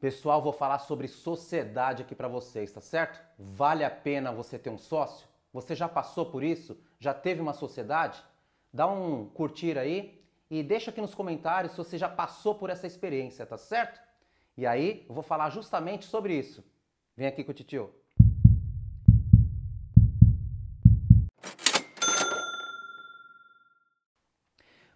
Pessoal, vou falar sobre sociedade aqui para vocês, tá certo? Vale a pena você ter um sócio? Você já passou por isso? Já teve uma sociedade? Dá um curtir aí e deixa aqui nos comentários se você já passou por essa experiência, tá certo? E aí, eu vou falar justamente sobre isso. Vem aqui com o titio.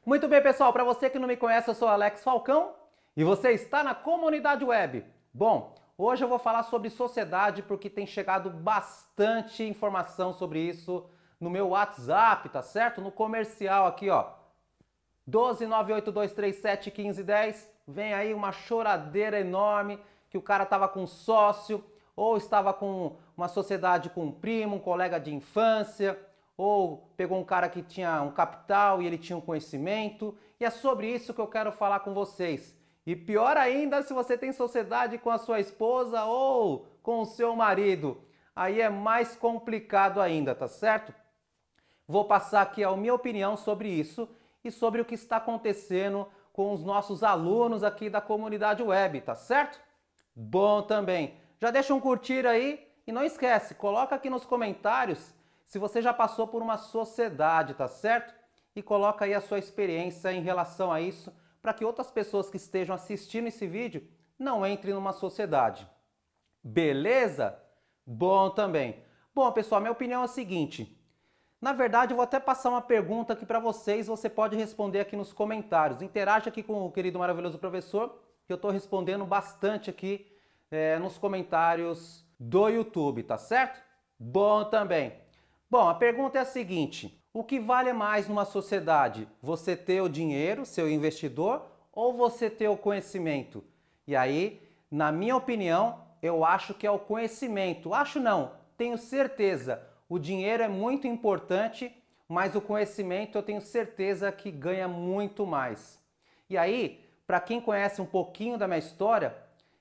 Muito bem, pessoal, para você que não me conhece, eu sou Alex Falcão e você está na comunidade web. Bom, hoje eu vou falar sobre sociedade porque tem chegado bastante informação sobre isso no meu WhatsApp, tá certo? No comercial aqui, ó. 12982371510. Vem aí uma choradeira enorme que o cara tava com sócio ou estava com uma sociedade com um primo, um colega de infância, ou pegou um cara que tinha um capital e ele tinha um conhecimento. E é sobre isso que eu quero falar com vocês. E pior ainda se você tem sociedade com a sua esposa ou com o seu marido. Aí é mais complicado ainda, tá certo? Vou passar aqui a minha opinião sobre isso e sobre o que está acontecendo com os nossos alunos aqui da comunidade web, tá certo? Bom também. Já deixa um curtir aí e não esquece, coloca aqui nos comentários se você já passou por uma sociedade, tá certo? E coloca aí a sua experiência em relação a isso para que outras pessoas que estejam assistindo esse vídeo não entrem numa sociedade. Beleza? Bom também. Bom, pessoal, minha opinião é a seguinte. Na verdade, eu vou até passar uma pergunta aqui para vocês, você pode responder aqui nos comentários. Interaja aqui com o querido maravilhoso professor, que eu estou respondendo bastante aqui é, nos comentários do YouTube, tá certo? Bom também. Bom, a pergunta é a seguinte: o que vale mais numa sociedade? Você ter o dinheiro, seu investidor, ou você ter o conhecimento? E aí, na minha opinião, eu acho que é o conhecimento. Acho não, tenho certeza. O dinheiro é muito importante, mas o conhecimento eu tenho certeza que ganha muito mais. E aí, para quem conhece um pouquinho da minha história,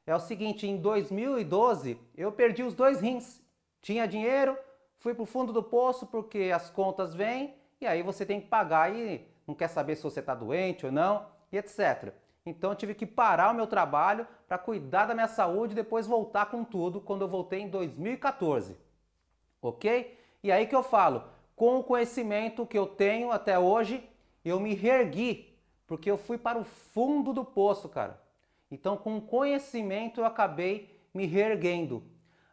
é o seguinte: em 2012 eu perdi os dois rins. Tinha dinheiro, Fui para o fundo do poço porque as contas vêm e aí você tem que pagar e não quer saber se você está doente ou não e etc. Então eu tive que parar o meu trabalho para cuidar da minha saúde e depois voltar com tudo quando eu voltei em 2014. Ok? E aí que eu falo, com o conhecimento que eu tenho até hoje, eu me reergui, porque eu fui para o fundo do poço, cara. Então, com o conhecimento, eu acabei me reerguendo.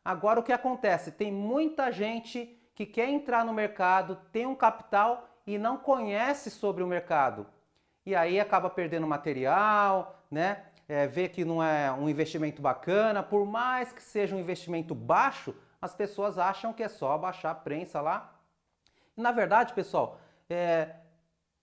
Agora o que acontece? Tem muita gente que quer entrar no mercado, tem um capital e não conhece sobre o mercado. E aí acaba perdendo material, né? É, vê que não é um investimento bacana, por mais que seja um investimento baixo, as pessoas acham que é só baixar a prensa lá. Na verdade, pessoal, é,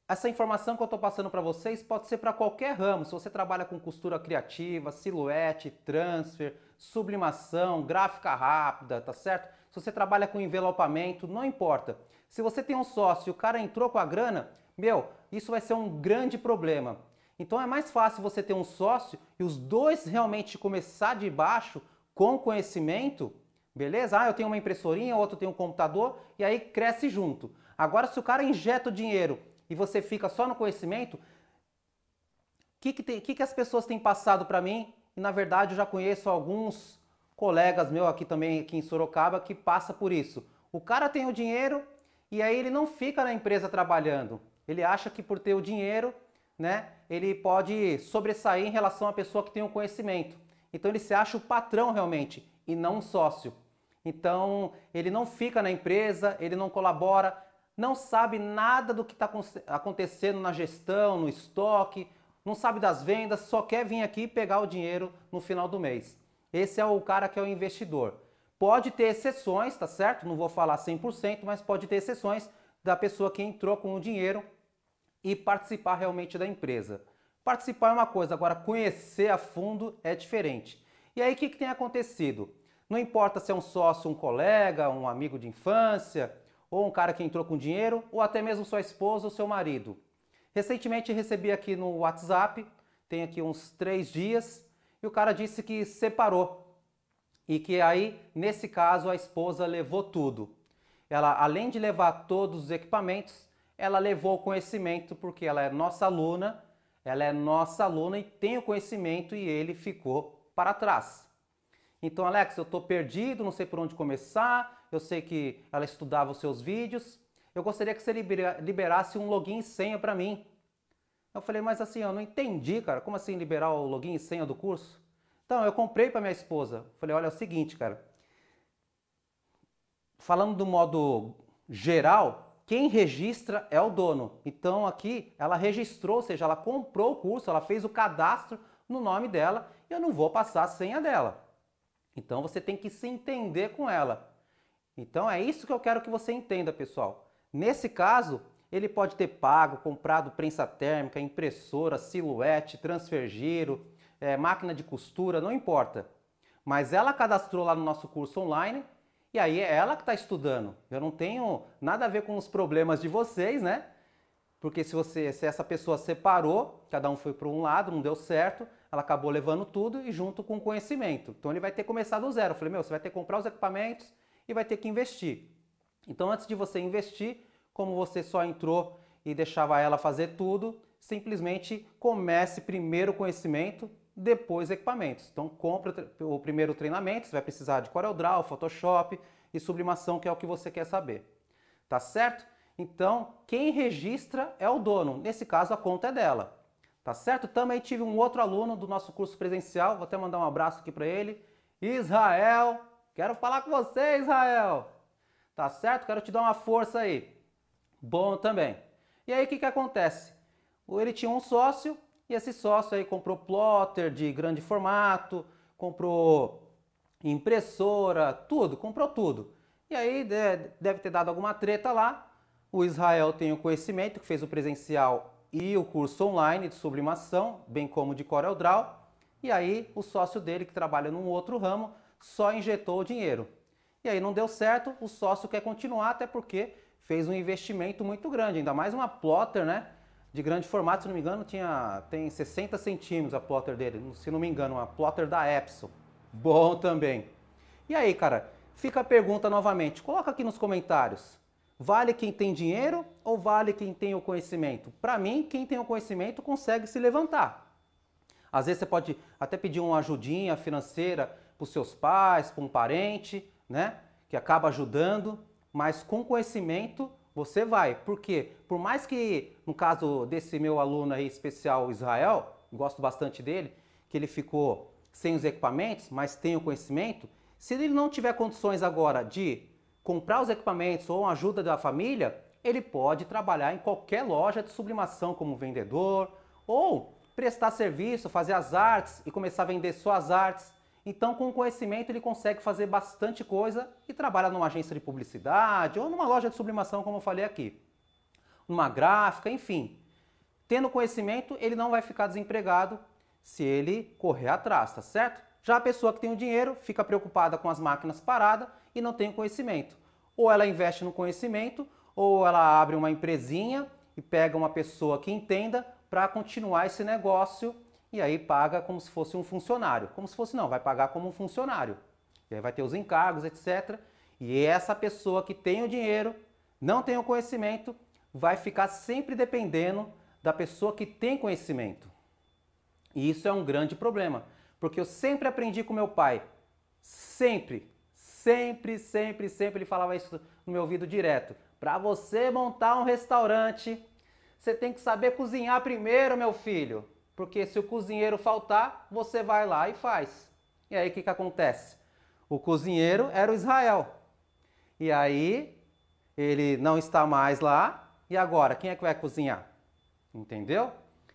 essa informação que eu estou passando para vocês pode ser para qualquer ramo. Se você trabalha com costura criativa, silhuete, transfer, sublimação, gráfica rápida, tá certo? Se você trabalha com envelopamento, não importa. Se você tem um sócio e o cara entrou com a grana, meu, isso vai ser um grande problema. Então é mais fácil você ter um sócio e os dois realmente começar de baixo com conhecimento, beleza? Ah, eu tenho uma impressorinha, outro tem um computador e aí cresce junto. Agora se o cara injeta o dinheiro e você fica só no conhecimento, o que, que, que, que as pessoas têm passado para mim? E na verdade eu já conheço alguns colegas meus aqui também, aqui em Sorocaba, que passa por isso. O cara tem o dinheiro e aí ele não fica na empresa trabalhando. Ele acha que por ter o dinheiro, né, ele pode sobressair em relação à pessoa que tem o conhecimento. Então ele se acha o patrão realmente e não um sócio. Então ele não fica na empresa, ele não colabora, não sabe nada do que está acontecendo na gestão, no estoque, não sabe das vendas, só quer vir aqui pegar o dinheiro no final do mês. Esse é o cara que é o investidor. Pode ter exceções, tá certo? Não vou falar 100%, mas pode ter exceções da pessoa que entrou com o dinheiro e participar realmente da empresa. Participar é uma coisa, agora conhecer a fundo é diferente. E aí o que, que tem acontecido? Não importa se é um sócio, um colega, um amigo de infância, ou um cara que entrou com dinheiro, ou até mesmo sua esposa ou seu marido. Recentemente recebi aqui no WhatsApp, tem aqui uns três dias, e o cara disse que separou. E que aí, nesse caso, a esposa levou tudo. Ela, além de levar todos os equipamentos, ela levou o conhecimento, porque ela é nossa aluna, ela é nossa aluna e tem o conhecimento e ele ficou para trás. Então, Alex, eu estou perdido, não sei por onde começar, eu sei que ela estudava os seus vídeos, eu gostaria que você liberasse um login e senha para mim. Eu falei, mas assim, eu não entendi, cara, como assim liberar o login e senha do curso? Então, eu comprei para minha esposa. Falei, olha, é o seguinte, cara. Falando do modo geral, quem registra é o dono. Então, aqui, ela registrou, ou seja, ela comprou o curso, ela fez o cadastro no nome dela e eu não vou passar a senha dela. Então você tem que se entender com ela. Então é isso que eu quero que você entenda, pessoal. Nesse caso, ele pode ter pago, comprado prensa térmica, impressora, silhuete, transfer giro, é, máquina de costura, não importa. Mas ela cadastrou lá no nosso curso online e aí é ela que está estudando. Eu não tenho nada a ver com os problemas de vocês, né? porque se você, se essa pessoa separou, cada um foi para um lado, não deu certo, ela acabou levando tudo e junto com o conhecimento. Então ele vai ter começado do zero. Eu falei, meu, você vai ter que comprar os equipamentos e vai ter que investir. Então antes de você investir, como você só entrou e deixava ela fazer tudo, simplesmente comece primeiro o conhecimento, depois equipamentos. Então compre o primeiro treinamento, você vai precisar de CorelDRAW, Photoshop e sublimação, que é o que você quer saber. Tá certo? Então, quem registra é o dono. Nesse caso, a conta é dela. Tá certo? Também tive um outro aluno do nosso curso presencial, vou até mandar um abraço aqui para ele. Israel, quero falar com você, Israel. Tá certo? Quero te dar uma força aí. Bom também. E aí o que, que acontece? Ele tinha um sócio e esse sócio aí comprou plotter de grande formato, comprou impressora, tudo, comprou tudo. E aí deve ter dado alguma treta lá o Israel tem o conhecimento, que fez o presencial e o curso online de sublimação, bem como de CorelDRAW. E aí o sócio dele, que trabalha num outro ramo, só injetou o dinheiro. E aí não deu certo, o sócio quer continuar, até porque fez um investimento muito grande, ainda mais uma plotter, né? De grande formato, se não me engano, tinha, tem 60 centímetros a plotter dele, se não me engano, uma plotter da Epson. Bom também. E aí, cara, fica a pergunta novamente, coloca aqui nos comentários. Vale quem tem dinheiro ou vale quem tem o conhecimento? Para mim, quem tem o conhecimento consegue se levantar. Às vezes você pode até pedir uma ajudinha financeira para os seus pais, para um parente, né? Que acaba ajudando, mas com conhecimento você vai. Porque por mais que, no caso desse meu aluno aí especial, Israel, gosto bastante dele, que ele ficou sem os equipamentos, mas tem o conhecimento, se ele não tiver condições agora de comprar os equipamentos ou ajuda da família, ele pode trabalhar em qualquer loja de sublimação como vendedor ou prestar serviço, fazer as artes e começar a vender suas artes. Então, com o conhecimento, ele consegue fazer bastante coisa e trabalha numa agência de publicidade ou numa loja de sublimação, como eu falei aqui, numa gráfica, enfim. Tendo conhecimento, ele não vai ficar desempregado se ele correr atrás, tá certo? Já a pessoa que tem o dinheiro fica preocupada com as máquinas paradas e não tem o conhecimento. Ou ela investe no conhecimento, ou ela abre uma empresinha e pega uma pessoa que entenda para continuar esse negócio e aí paga como se fosse um funcionário. Como se fosse não, vai pagar como um funcionário. E aí vai ter os encargos, etc. E essa pessoa que tem o dinheiro, não tem o conhecimento, vai ficar sempre dependendo da pessoa que tem conhecimento. E isso é um grande problema porque eu sempre aprendi com meu pai. Sempre, sempre, sempre, sempre ele falava isso no meu ouvido direto. Para você montar um restaurante, você tem que saber cozinhar primeiro, meu filho. Porque se o cozinheiro faltar, você vai lá e faz. E aí o que, que acontece? O cozinheiro era o Israel. E aí ele não está mais lá. E agora, quem é que vai cozinhar? Entendeu?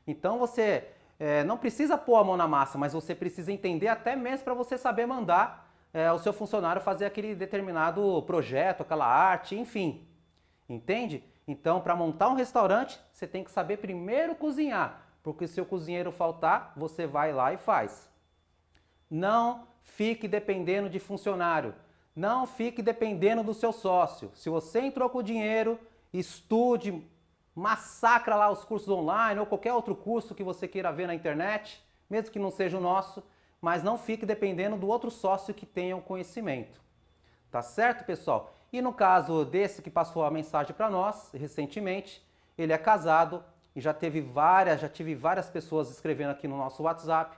Então você é, não precisa pôr a mão na massa, mas você precisa entender até mesmo para você saber mandar é, o seu funcionário fazer aquele determinado projeto, aquela arte, enfim. Entende? Então, para montar um restaurante, você tem que saber primeiro cozinhar, porque se o cozinheiro faltar, você vai lá e faz. Não fique dependendo de funcionário. Não fique dependendo do seu sócio. Se você entrou com o dinheiro, estude, massacra lá os cursos online ou qualquer outro curso que você queira ver na internet, mesmo que não seja o nosso, mas não fique dependendo do outro sócio que tenha o conhecimento. Tá certo, pessoal? E no caso desse que passou a mensagem para nós recentemente, ele é casado e já teve várias, já tive várias pessoas escrevendo aqui no nosso WhatsApp,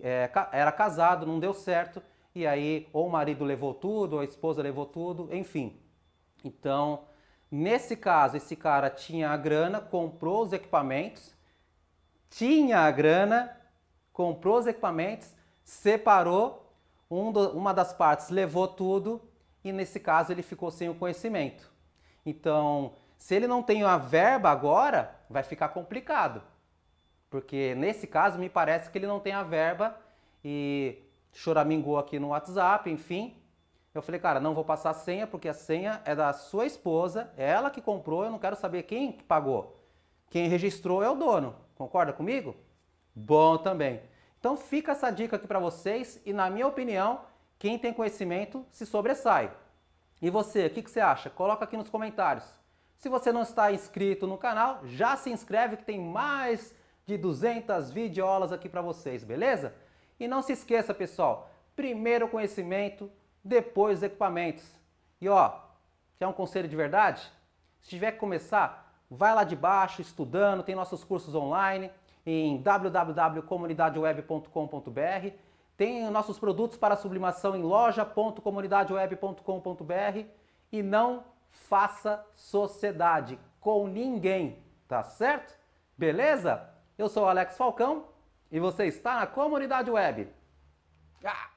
é, era casado, não deu certo, e aí ou o marido levou tudo, ou a esposa levou tudo, enfim. Então, Nesse caso, esse cara tinha a grana, comprou os equipamentos, tinha a grana, comprou os equipamentos, separou, um do, uma das partes levou tudo e nesse caso ele ficou sem o conhecimento. Então, se ele não tem a verba agora, vai ficar complicado. Porque nesse caso me parece que ele não tem a verba e choramingou aqui no WhatsApp, enfim, eu falei, cara, não vou passar a senha, porque a senha é da sua esposa, é ela que comprou, eu não quero saber quem pagou. Quem registrou é o dono. Concorda comigo? Bom também. Então fica essa dica aqui para vocês e na minha opinião, quem tem conhecimento se sobressai. E você, o que, que você acha? Coloca aqui nos comentários. Se você não está inscrito no canal, já se inscreve que tem mais de 200 videoaulas aqui para vocês, beleza? E não se esqueça, pessoal, primeiro conhecimento depois os equipamentos. E ó, quer um conselho de verdade? Se tiver que começar, vai lá de baixo estudando, tem nossos cursos online em www.comunidadeweb.com.br, tem nossos produtos para sublimação em loja.comunidadeweb.com.br e não faça sociedade com ninguém, tá certo? Beleza? Eu sou o Alex Falcão e você está na Comunidade Web. Ah!